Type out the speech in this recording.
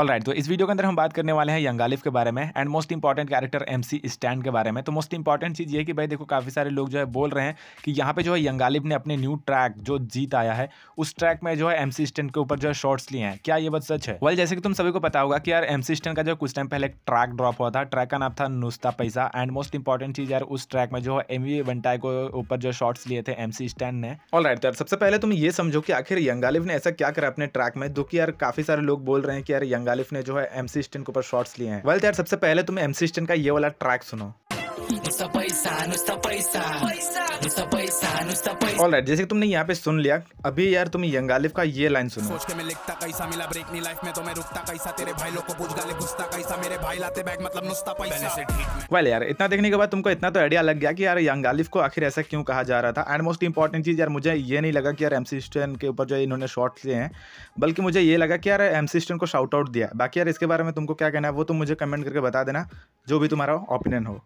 all right तो इस video के अंदर हम बात करने वाले हैं यंग यंगालिफ के बारे में and most important character M C Stan के बारे में तो मोस्ट इंपॉर्टेंट चीज़ ये कि भाई देखो काफ़ी सारे लोग जो है बोल रहे हैं कि यहाँ पे जो है यंग यंगालिफ ने अपने न्यू ट्रैक जो जीत आया है उस ट्रैक में जो है एम सी स्टैंड के ऊपर जो है शॉर्ट्स लिए हैं क्या ये बात सच है वेल जैसे कि तुम सभी को पता होगा कि यार एम सी स्टैंड का जो कुछ टाइम पहले एक ट्रैक ड्रॉप हुआ था ट्रैक का नाम था नुस्ता पैसा एंड मोस्ट इंपॉर्टेंट चीज़ यार उस ट्रैक में जो है एम वी वनटाई को ऊपर जो शॉर्ट्स लिए थे एम सी स्टैंड ने ऑल राइट तो यार सबसे पहले तुम ये समझो कि आखिर यंग यंगालिफ ने ऐसा क्या करा अपने ट्रैक में दो कि यार काफ़ी सारे लोग बोल रहे हैं कि यार यंग गालिफ ने जो है एम सी स्टेन के ऊपर शॉर्ट्स लिए हैं वेल यार सबसे पहले तुम एम सी स्टेन का ये वाला ट्रैक सुनो पैसा पैसा ऑल राइट जैसे तुमने यहाँ पे सुन लिया अभी यार तुम यंग आलिफ का ये लाइन सुनो सोच के मैं लिखता कैसा मिला ब्रेक नी लाइफ में तो मैं रुकता कैसा तेरे भाई लोग को पूछ गाले घुसता कैसा मेरे भाई लाते बैग मतलब नुस्ता पैसा वेल यार इतना देखने के बाद तुमको इतना तो आइडिया लग गया कि यार यंग आलिफ को आखिर ऐसा क्यों कहा जा रहा था एंड मोस्ट इंपॉर्टेंट चीज़ यार मुझे ये नहीं लगा कि यार एमसी स्टेन के ऊपर जो इन्होंने शॉर्ट लिए हैं बल्कि मुझे ये लगा कि यार एमसी स्टेन को शाउट आउट दिया बाकी यार इसके बारे में तुमको क्या कहना है वो तुम मुझे कमेंट करके बता देना जो भी तुम्हारा ओपिनियन हो